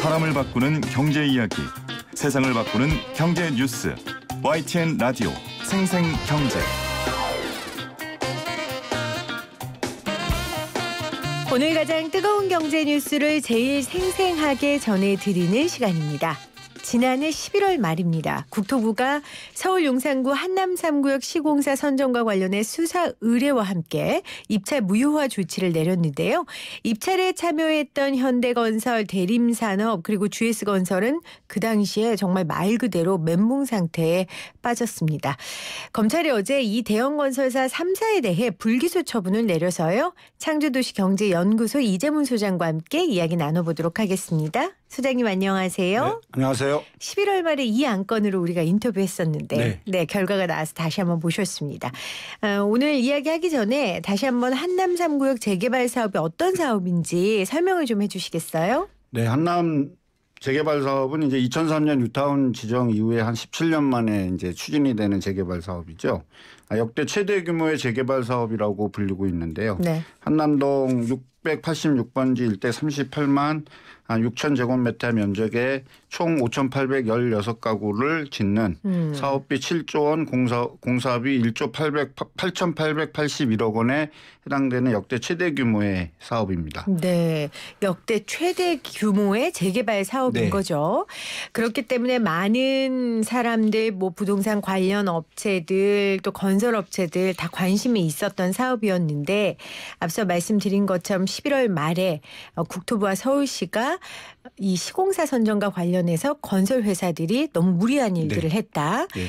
사람을 바꾸는 경제 이야기, 세상을 바꾸는 경제 뉴스. YTN 라디오 생생경제. 오늘 가장 뜨거운 경제 뉴스를 제일 생생하게 전해드리는 시간입니다. 지난해 11월 말입니다. 국토부가 서울 용산구 한남 3구역 시공사 선정과 관련해 수사 의뢰와 함께 입찰 무효화 조치를 내렸는데요. 입찰에 참여했던 현대건설, 대림산업 그리고 GS건설은 그 당시에 정말 말 그대로 멘붕 상태에 빠졌습니다. 검찰이 어제 이 대형 건설사 3사에 대해 불기소 처분을 내려서요. 창조도시경제연구소 이재문 소장과 함께 이야기 나눠보도록 하겠습니다. 소장님 안녕하세요. 네, 안녕하세요. 11월 말에 이 안건으로 우리가 인터뷰했었는데 네. 네 결과가 나와서 다시 한번 모셨습니다. 어, 오늘 이야기하기 전에 다시 한번 한남 3구역 재개발 사업이 어떤 사업인지 설명을 좀 해주시겠어요? 네, 한남 재개발 사업은 이제 2003년 유타운 지정 이후에 한 17년 만에 이제 추진이 되는 재개발 사업이죠. 아, 역대 최대 규모의 재개발 사업이라고 불리고 있는데요. 네. 한남동 686번지 일대 38만 한 6천 제곱미터 면적에 총 5,816가구를 짓는 음. 사업비 7조 원, 공사, 공사비 1조 800, 8,881억 원에 해당되는 역대 최대 규모의 사업입니다. 네. 역대 최대 규모의 재개발 사업인 네. 거죠. 그렇기 때문에 많은 사람들, 뭐 부동산 관련 업체들, 또 건설 업체들 다 관심이 있었던 사업이었는데 앞서 말씀드린 것처럼 11월 말에 어, 국토부와 서울시가 이 시공사 선정과 관련해서 건설 회사들이 너무 무리한 네. 일들을 네. 했다라고 예.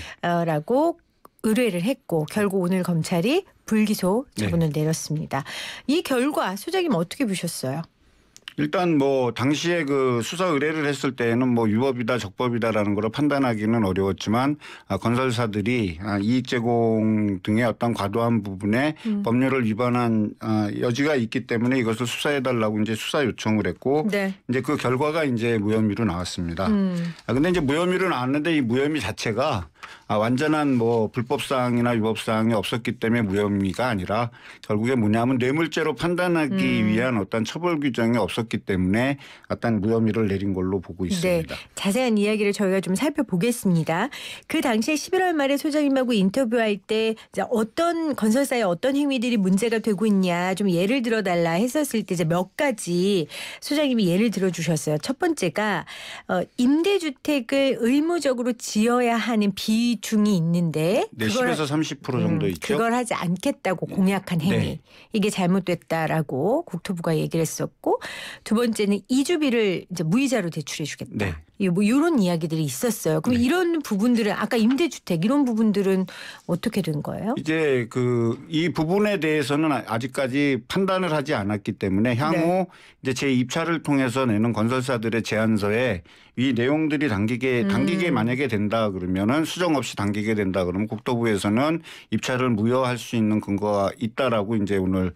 어, 네. 의뢰를 했고 결국 오늘 검찰이 불기소 처분을 네. 내렸습니다. 이 결과 소장님 어떻게 보셨어요? 일단 뭐 당시에 그 수사 의뢰를 했을 때에는 뭐유법이다 적법이다라는 걸 판단하기는 어려웠지만 아, 건설사들이 아, 이익 제공 등의 어떤 과도한 부분에 음. 법률을 위반한 아, 여지가 있기 때문에 이것을 수사해달라고 이제 수사 요청을 했고 네. 이제 그 결과가 이제 무혐의로 나왔습니다. 음. 아, 근데 이제 무혐의로 나왔는데 이 무혐의 자체가 아, 완전한 뭐 불법사항이나 위법사항이 없었기 때문에 무혐의가 아니라 결국에 뭐냐면 뇌물죄로 판단하기 음. 위한 어떤 처벌 규정이 없었기 때문에 어떤 무혐의를 내린 걸로 보고 네. 있습니다. 네. 자세한 이야기를 저희가 좀 살펴보겠습니다. 그 당시에 11월 말에 소장님하고 인터뷰할 때 어떤 건설사의 어떤 행위들이 문제가 되고 있냐 좀 예를 들어달라 했었을 때 이제 몇 가지 소장님이 예를 들어주셨어요. 첫 번째가 어, 임대주택을 의무적으로 지어야 하는 비 비중이 있는데 네, 그걸 10에서 30% 음, 정도 음, 있죠. 그걸 하지 않겠다고 네. 공약한 행위 네. 이게 잘못됐다라고 국토부가 얘기를 했었고 두 번째는 이주비를 이제 무이자로 대출해 주겠다. 네. 뭐 이런 이야기들이 있었어요. 그럼 네. 이런 부분들은 아까 임대주택 이런 부분들은 어떻게 된 거예요? 이제 그 이 부분에 대해서는 아직까지 판단을 하지 않았기 때문에 향후 네. 이제 제 입찰을 통해서 내는 건설사들의 제안서에 이 내용들이 당기게 당기게 음. 만약에 된다 그러면은 수정 없이 당기게 된다 그러면 국토부에서는 입찰을 무효할 수 있는 근거가 있다라고 이제 오늘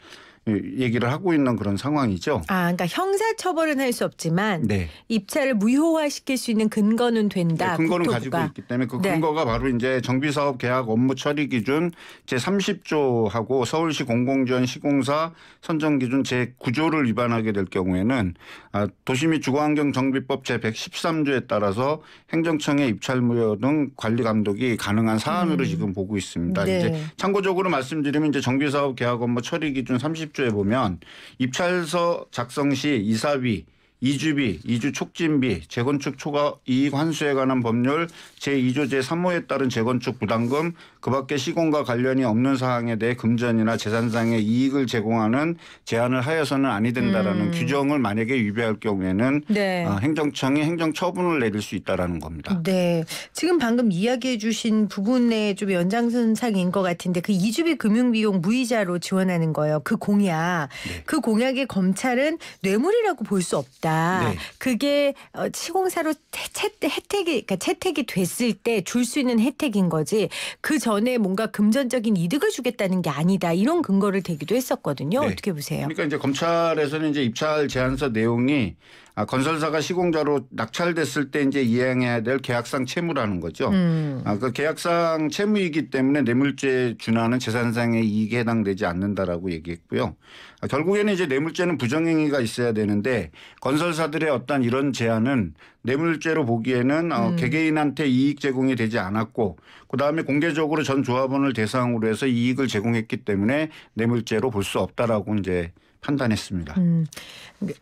예, 얘기를 하고 있는 그런 상황이죠. 아, 그러니까 형사 처벌은 할 수 없지만 네. 입찰을 무효화시킬 수 있는 근거는 된다. 네, 근거는 국토부가. 가지고 있기 때문에 그 네. 근거가 바로 이제 정비사업 계약 업무 처리 기준 제 30조하고 서울시 공공지원 시공사 선정 기준 제 9조를 위반하게 될 경우에는 아, 도시 및 주거환경 정비법 제 113조에 따라서 행정청의 입찰 무효 등 관리 감독이 가능한 사안으로 음. 지금 보고 있습니다. 네. 이제 참고적으로 말씀드리면 이제 정비사업 계약 업무 처리 기준 30 11조에 보면 입찰서 작성 시이사비 이주비, 이주 촉진비, 재건축 초과 이익 환수에 관한 법률 제2조 제3호에 따른 재건축 부담금, 그 밖에 시공과 관련이 없는 사항에 대해 금전이나 재산상의 이익을 제공하는 제한을 하여서는 아니 된다라는 음. 규정을 만약에 위배할 경우에는 네. 어, 행정청이 행정 처분을 내릴 수 있다라는 겁니다. 네. 지금 방금 이야기해 주신 부분에 좀 연장선상인 것 같은데 그 이주비 금융비용 무이자로 지원하는 거예요. 그 공약. 네. 그 공약에 검찰은 뇌물이라고 볼 수 없다. 있다. 네. 그게 어, 시공사로 혜택이 그러니까 채택이 됐을 때 줄 수 있는 혜택인 거지 그 전에 뭔가 금전적인 이득을 주겠다는 게 아니다 이런 근거를 대기도 했었거든요. 네. 어떻게 보세요? 그러니까 이제 검찰에서는 이제 입찰 제안서 내용이 아, 건설사가 시공자로 낙찰됐을 때 이제 이행해야 될 계약상 채무라는 거죠. 음. 아, 그 계약상 채무이기 때문에 뇌물죄에 준하는 재산상의 이익에 해당되지 않는다라고 얘기했고요. 아, 결국에는 이제 뇌물죄는 부정행위가 있어야 되는데 건설사들의 어떤 이런 제안은 뇌물죄로 보기에는 어, 음. 개개인한테 이익 제공이 되지 않았고 그다음에 공개적으로 전 조합원을 대상으로 해서 이익을 제공했기 때문에 뇌물죄로 볼 수 없다라고 이제 판단했습니다. 음,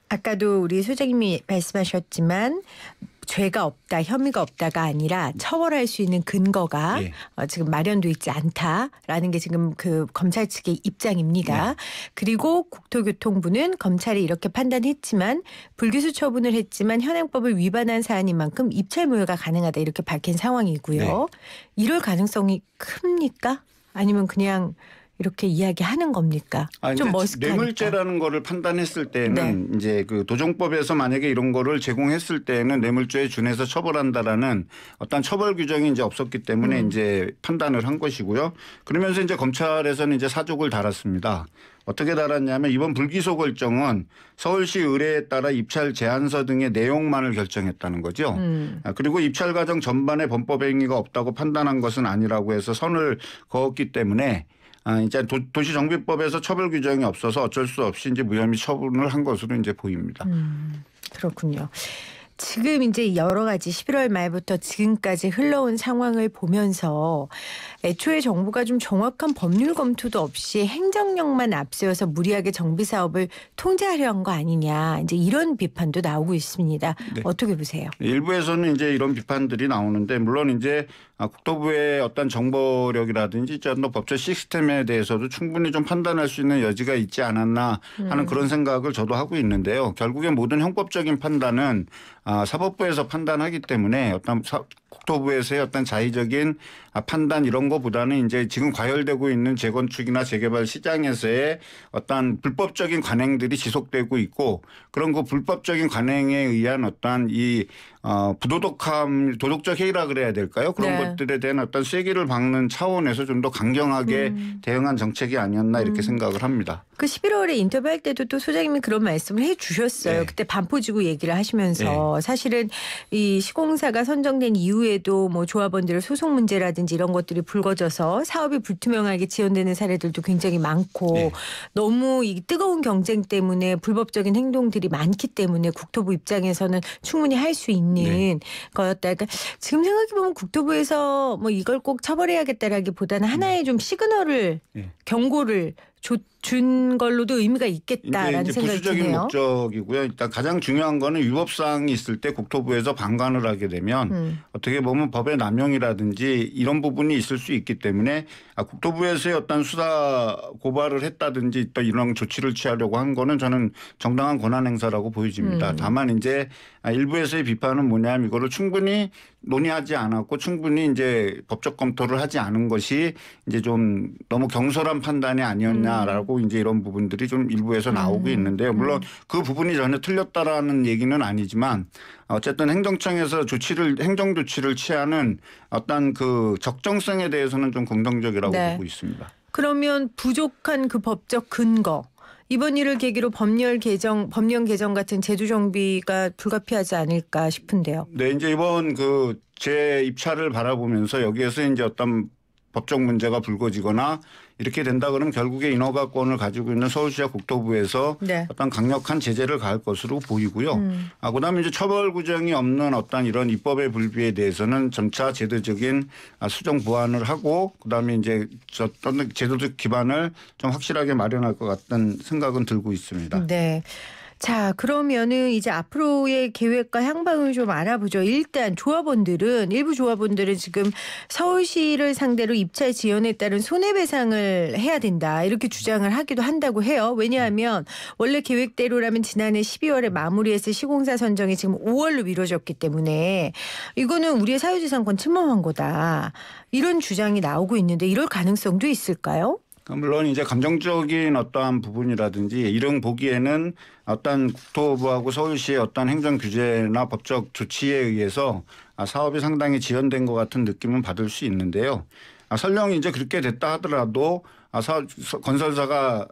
아까도 우리 소장님이 말씀하셨지만 죄가 없다, 혐의가 없다가 아니라 처벌할 수 있는 근거가 예. 어, 지금 마련돼 있지 않다라는 게 지금 그 검찰 측의 입장입니다. 네. 그리고 국토교통부는 검찰이 이렇게 판단했지만 불기소 처분을 했지만 현행법을 위반한 사안인 만큼 입찰무효가 가능하다 이렇게 밝힌 상황이고요. 네. 이럴 가능성이 큽니까? 아니면 그냥 이렇게 이야기하는 겁니까? 아좀 멋있게 뇌물죄라는 거를 판단했을 때는 네. 이제 그 도정법에서 만약에 이런 거를 제공했을 때는 뇌물죄에 준해서 처벌한다라는 어떤 처벌 규정이 이제 없었기 때문에 음. 이제 판단을 한 것이고요. 그러면서 이제 검찰에서는 이제 사족을 달았습니다. 어떻게 달았냐면 이번 불기소 결정은 서울시 의뢰에 따라 입찰 제안서 등의 내용만을 결정했다는 거죠. 음. 아, 그리고 입찰 과정 전반에 범법 행위가 없다고 판단한 것은 아니라고 해서 선을 그었기 때문에 아, 이제 도, 시정비법에서 처벌 규정이 없어서 어쩔 수 없이 이제 무혐의 처분을 한 것으로 이제 보입니다. 음, 그렇군요. 지금 이제 여러 가지 11월 말부터 지금까지 흘러온 상황을 보면서 애초에 정부가 좀 정확한 법률 검토도 없이 행정력만 앞세워서 무리하게 정비 사업을 통제하려 한 거 아니냐 이제 이런 비판도 나오고 있습니다. 네. 어떻게 보세요? 일부에서는 이제 이런 비판들이 나오는데 물론 이제 아, 국토부의 어떤 정보력이라든지 전도 뭐 법적 시스템에 대해서도 충분히 좀 판단할 수 있는 여지가 있지 않았나 하는 음. 그런 생각을 저도 하고 있는데요. 결국엔 모든 형법적인 판단은 아, 사법부에서 판단하기 때문에 어떤 사, 국토부에서의 어떤 자의적인 아, 판단 이런 것보다는 이제 지금 과열되고 있는 재건축이나 재개발 시장에서의 어떤 불법적인 관행들이 지속되고 있고 그런 그 불법적인 관행에 의한 어떤 이 어, 부도덕함, 도덕적 해이라 그래야 될까요? 그런 네. 것들에 대한 어떤 쐐기를 박는 차원에서 좀 더 강경하게 음. 대응한 정책이 아니었나 이렇게 음. 생각을 합니다. 그 11월에 인터뷰할 때도 또 소장님이 그런 말씀을 해주셨어요. 네. 그때 반포지구 얘기를 하시면서 네. 사실은 이 시공사가 선정된 이후에도 뭐 조합원들의 소송 문제라든지 이런 것들이 불거져서 사업이 불투명하게 지연되는 사례들도 굉장히 많고 네. 너무 이 뜨거운 경쟁 때문에 불법적인 행동들이 많기 때문에 국토부 입장에서는 충분히 할 수 있는 네. 거였다. 그러니까 지금 생각해 보면 국토부에서 뭐 이걸 꼭 처벌해야겠다라기보다는 하나의 음. 좀 시그널을 네. 경고를 준 걸로도 의미가 있겠다라는 생각이 부수적인 드네요. 목적이고요. 일단 가장 중요한 거는 위법사항이 있을 때 국토부에서 방관을 하게 되면 음. 어떻게 보면 법의 남용이라든지 이런 부분이 있을 수 있기 때문에 아, 국토부에서의 어떤 수사 고발을 했다든지 또 이런 조치를 취하려고 한 거는 저는 정당한 권한 행사라고 보여집니다. 음. 다만 이제 아, 일부에서의 비판은 뭐냐면 이거를 충분히 논의하지 않았고 충분히 이제 법적 검토를 하지 않은 것이 이제 좀 너무 경솔한 판단이 아니었냐 아니냐라고 이제 이런 부분들이 좀 일부에서 나오고 음. 있는데요. 물론 음. 그 부분이 전혀 틀렸다라는 얘기는 아니지만 어쨌든 행정청에서 조치를 행정 조치를 취하는 어떤 그 적정성에 대해서는 좀 긍정적이라고 네. 보고 있습니다. 그러면 부족한 그 법적 근거 이번 일을 계기로 법률 개정, 법령 개정 같은 제도 정비가 불가피하지 않을까 싶은데요. 네, 이제 이번 그제 입찰을 바라보면서 여기에서 이제 어떤 법적 문제가 불거지거나 이렇게 된다 그러면 결국에 인허가권을 가지고 있는 서울시와 국토부에서 네. 어떤 강력한 제재를 가할 것으로 보이고요. 음. 아, 그다음에 이제 처벌 구정이 없는 어떤 이런 입법의 불비에 대해서는 점차 제도적인 아, 수정 보완을 하고 그다음에 이제 어떤 제도적 기반을 좀 확실하게 마련할 것 같다는 생각은 들고 있습니다. 네. 자, 그러면은 이제 앞으로의 계획과 향방을 좀 알아보죠. 일단 조합원들은 일부 조합원들은 지금 서울시를 상대로 입찰 지연에 따른 손해배상을 해야 된다 이렇게 주장을 하기도 한다고 해요. 왜냐하면 원래 계획대로라면 지난해 12월에 마무리했을 시공사 선정이 지금 5월로 미뤄졌기 때문에 이거는 우리의 사유지상권 침범한 거다 이런 주장이 나오고 있는데 이럴 가능성도 있을까요? 물론 이제 감정적인 어떠한 부분이라든지 이런 보기에는 어떤 국토부하고 서울시의 어떤 행정 규제나 법적 조치에 의해서 아, 사업이 상당히 지연된 것 같은 느낌은 받을 수 있는데요. 아, 설령 이제 그렇게 됐다 하더라도 아, 건설사가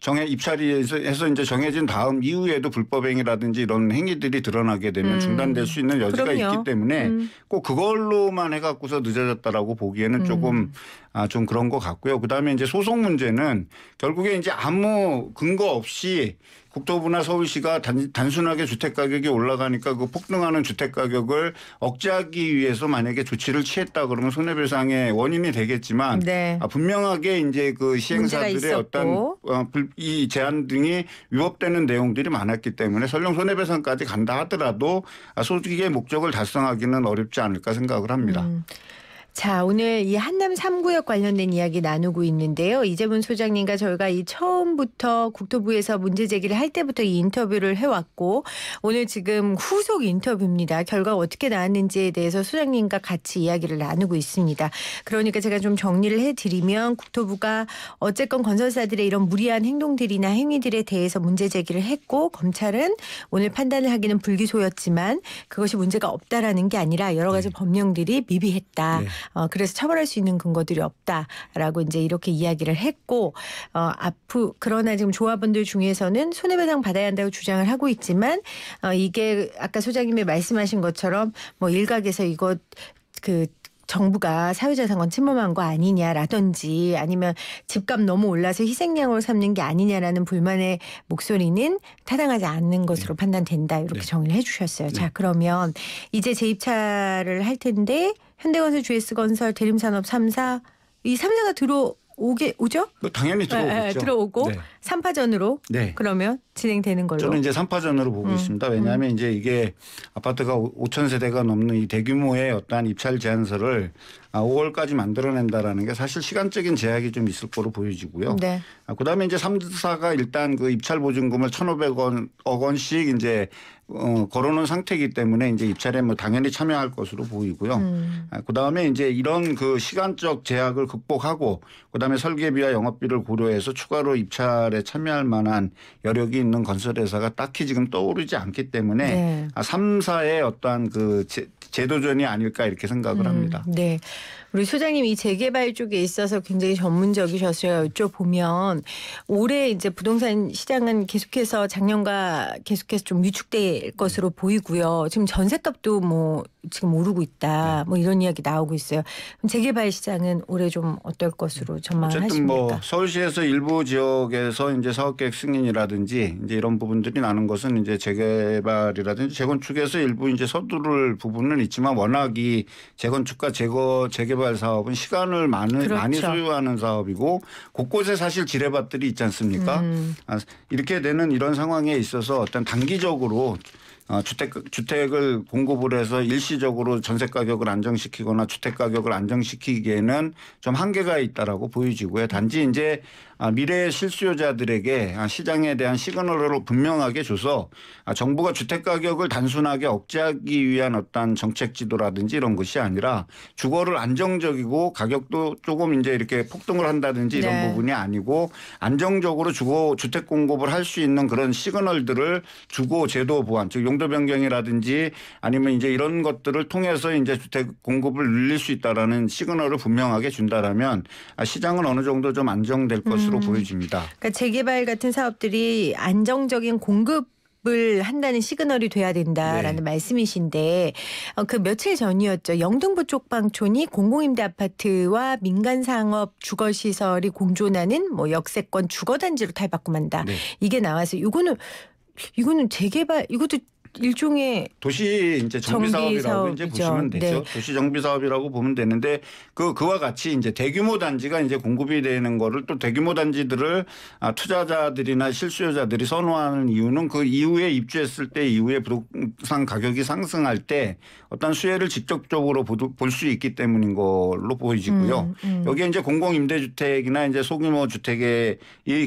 정해 입찰위 해서 이제 정해진 다음 이후에도 불법행위라든지 이런 행위들이 드러나게 되면 음. 중단될 수 있는 여지가 그럼요. 있기 때문에 음. 꼭 그걸로만 해갖고서 늦어졌다라고 보기에는 음. 조금 아, 좀 그런 것 같고요. 그 다음에 이제 소송 문제는 결국에 이제 아무 근거 없이 국토부나 서울시가 단, 단순하게 주택 가격이 올라가니까 그 폭등하는 주택 가격을 억제하기 위해서 만약에 조치를 취했다 그러면 손해배상의 원인이 되겠지만 네. 아, 분명하게 이제 그 시행사들의 어떤 어, 불, 이 제한 등이 위법되는 내용들이 많았기 때문에 설령 손해배상까지 간다 하더라도 아, 소득의 목적을 달성하기는 어렵지 않을까 생각을 합니다. 음. 자, 오늘 이 한남 3구역 관련된 이야기 나누고 있는데요. 이재문 소장님과 저희가 이 처음부터 국토부에서 문제 제기를 할 때부터 이 인터뷰를 해왔고, 오늘 지금 후속 인터뷰입니다. 결과가 어떻게 나왔는지에 대해서 소장님과 같이 이야기를 나누고 있습니다. 그러니까 제가 좀 정리를 해드리면 국토부가 어쨌건 건설사들의 이런 무리한 행동들이나 행위들에 대해서 문제 제기를 했고, 검찰은 오늘 판단을 하기는 불기소였지만 그것이 문제가 없다라는 게 아니라 여러 가지 네. 법령들이 미비했다. 네. 어, 그래서 처벌할 수 있는 근거들이 없다라고 이제 이렇게 이야기를 했고 어, 아프 그러나 지금 조합원들 중에서는 손해배상 받아야 한다고 주장을 하고 있지만 어, 이게 아까 소장님이 말씀하신 것처럼 뭐 일각에서 이거 그 정부가 사유재산권 침범한 거 아니냐라든지 아니면 집값 너무 올라서 희생양으로 삼는 게 아니냐라는 불만의 목소리는 타당하지 않는 것으로 네. 판단된다 이렇게 네. 정리를 해주셨어요. 네. 자 그러면 이제 재입찰을 할 텐데 현대건설, GS건설, 대림산업 3사 이 3사가 들어 오게 오죠? 뭐 당연히 예, 들어오겠죠. 에, 예, 에, 들어오고 네. 삼파전으로 네. 그러면 진행되는 걸로. 저는 이제 삼파전으로 보고 음. 있습니다. 왜냐하면 음. 이제 이게 아파트가 5천 세대가 넘는 이 대규모의 어떠한 입찰 제한서를 5월까지 아, 만들어낸다라는 게 사실 시간적인 제약이 좀 있을 거로 보여지고요. 네. 아, 그다음에 이제 삼사가 일단 그 입찰 보증금을 1,500억 원씩 이제 어, 걸어놓은 상태이기 때문에 이제 입찰에 뭐 당연히 참여할 것으로 보이고요. 음. 아, 그 다음에 이제 이런 그 시간적 제약을 극복하고 그 다음에 설계비와 영업비를 고려해서 추가로 입찰에 참여할 만한 여력이 있는 건설회사가 딱히 지금 떠오르지 않기 때문에 네. 아, 3사의 어떠한 그 제, 재도전이 아닐까 이렇게 생각을 음. 합니다. 네. 우리 소장님 이 재개발 쪽에 있어서 굉장히 전문적이셔서 여쭤보면 올해 이제 부동산 시장은 계속해서 작년과 계속해서 좀 위축될 것으로 보이고요. 지금 전세값도 뭐 지금 오르고 있다. 네. 뭐 이런 이야기 나오고 있어요. 재개발 시장은 올해 좀 어떨 것으로 전망하십니까? 어쨌든 뭐 서울시에서 일부 지역에서 이제 사업계획 승인이라든지 이제 이런 부분들이 나는 것은 이제 재개발이라든지 재건축에서 일부 이제 서두를 부분은 있지만 워낙 이 재건축과 재거 재개발 사업은 시간을 많은 그렇죠. 많이 소유하는 사업이고 곳곳에 사실 지뢰밭들이 있지 않습니까? 음. 아, 이렇게 되는 이런 상황에 있어서 어떤 단기적으로 어, 주택 주택을 공급을 해서 일시적으로 전세 가격을 안정시키거나 주택 가격을 안정시키기에는 좀 한계가 있다라고 보여지고요. 단지 이제 아, 미래의 실수요자들에게 아, 시장에 대한 시그널을 분명하게 줘서 아, 정부가 주택 가격을 단순하게 억제하기 위한 어떤 정책 지도라든지 이런 것이 아니라 주거를 안정적이고 가격도 조금 이제 이렇게 폭등을 한다든지 이런 네. 부분이 아니고 안정적으로 주거 주택 공급을 할 수 있는 그런 시그널들을 주거 제도 보완 즉 용도 변경이라든지 아니면 이제 이런 것들을 통해서 이제 주택 공급을 늘릴 수 있다라는 시그널을 분명하게 준다라면 시장은 어느 정도 좀 안정될 것으로 음. 것으로 음. 보여집니다. 그러니까 재개발 같은 사업들이 안정적인 공급 을 한다는 시그널이 돼야 된다라는 네. 말씀이신데 어, 그 며칠 전이었죠. 영등포 쪽방촌이 공공임대 아파트와 민간 상업 주거 시설이 공존하는 뭐 역세권 주거 단지로 탈바꿈한다. 네. 이게 나와서 이거는 이거는 재개발 이것도 일종의 도시 이제 정비, 사업이라고 이제 보시면 네. 되죠. 네. 도시 정비 사업이라고 보면 되는데 그 그와 같이 이제 대규모 단지가 이제 공급이 되는 거를 또 대규모 단지들을 아, 투자자들이나 실수요자들이 선호하는 이유는 그 이후에 입주했을 때 이후에 부동산 가격이 상승할 때 어떤 수혜를 직접적으로 볼 수 있기 때문인 걸로 보이지고요. 음, 음. 여기에 이제 공공 임대주택이나 이제 소규모 주택의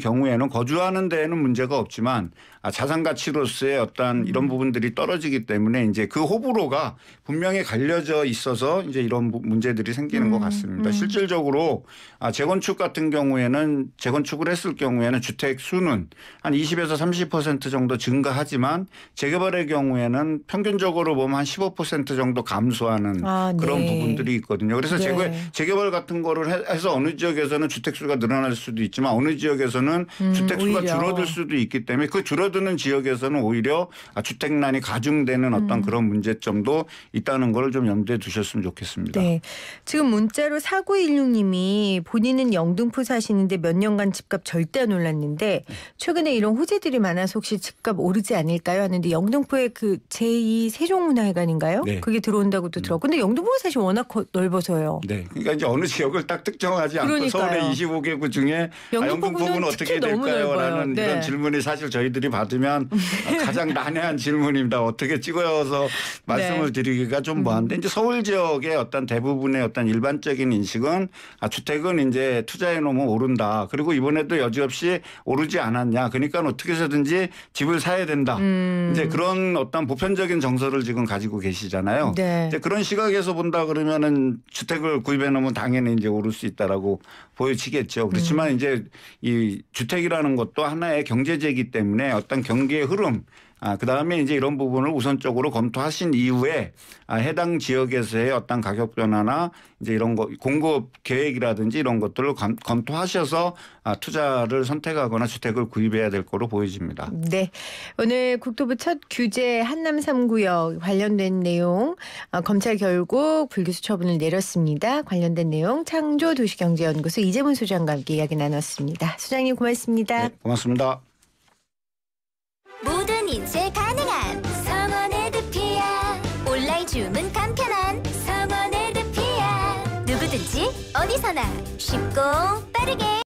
경우에는 거주하는 데에는 문제가 없지만 아, 자산 가치로서의 어떤 이런 부분들이 떨어지기 때문에 이제 그 호불호가 분명히 갈려져 있어서 이제 이런 문제들이 생기는 음, 것 같습니다. 음. 실질적으로 아, 재건축 같은 경우에는 재건축을 했을 경우에는 주택 수는 한 20에서 30% 정도 증가하지만 재개발의 경우에는 평균적으로 보면 한 15% 정도 감소하는 아, 네. 그런 부분들이 있거든요. 그래서 네. 재개, 재개발 같은 거를 해서 어느 지역에서는 주택 수가 늘어날 수도 있지만 어느 지역에서는 음, 주택 수가 줄어들 수도 있기 때문에 그 줄어 줄어드는 지역에서는 오히려 아, 주택난이 가중되는 어떤 음. 그런 문제점도 있다는 걸 좀 염두에 두셨으면 좋겠습니다. 네. 지금 문자로 4916님이 본인은 영등포 사시는데 몇 년간 집값 절대 놀랐는데 최근에 이런 호재들이 많아서 혹시 집값 오르지 않을까요? 하는데 영등포의 그 제2 세종문화회관인가요? 네. 그게 들어온다고 도 들었고 근데 영등포가 사실 워낙 넓어서요. 네. 그러니까 이제 어느 지역을 딱 특정하지 그러니까요. 서울의 25개구 중에 영등포구는, 아, 영등포구는 어떻게 될까요? 라는 네. 이런 질문이 사실 저희들이 받 받으면 가장 난해한 질문입니다. 어떻게 찍어서 말씀을 네. 드리기가 좀 뭐한데 이제 서울 지역의 어떤 대부분의 어떤 일반적인 인식은 아 주택은 이제 투자해 놓으면 오른다. 그리고 이번에도 여지없이 오르지 않았냐. 그러니까 어떻게 해서든지 집을 사야 된다. 음. 이제 그런 어떤 보편적인 정서를 지금 가지고 계시잖아요. 네. 이제 그런 시각에서 본다 그러면은 주택을 구입해 놓으면 당연히 이제 오를 수 있다라고 보여지겠죠. 그렇지만 음. 이제 이 주택이라는 것도 하나의 경제제이기 때문에 어떤 어떤 경기의 흐름 아, 그 다음에 이제 이런 부분을 우선적으로 검토하신 이후에 아, 해당 지역에서의 어떤 가격 변화나 이제 이런 거 공급 계획이라든지 이런 것들을 검, 검토하셔서 아, 투자를 선택하거나 주택을 구입해야 될 거로 보여집니다. 네. 오늘 국토부 첫 규제 한남 3구역 관련된 내용 아, 검찰 결국 불기소 처분을 내렸습니다. 관련된 내용 창조 도시경제연구소 이재문 소장과 함께 이야기 나눴습니다. 소장님 고맙습니다. 네, 고맙습니다. 모든 인쇄 가능한 성원 에드피아 온라인 주문 간편한 성원 에드피아 누구든지 어디서나 쉽고 빠르게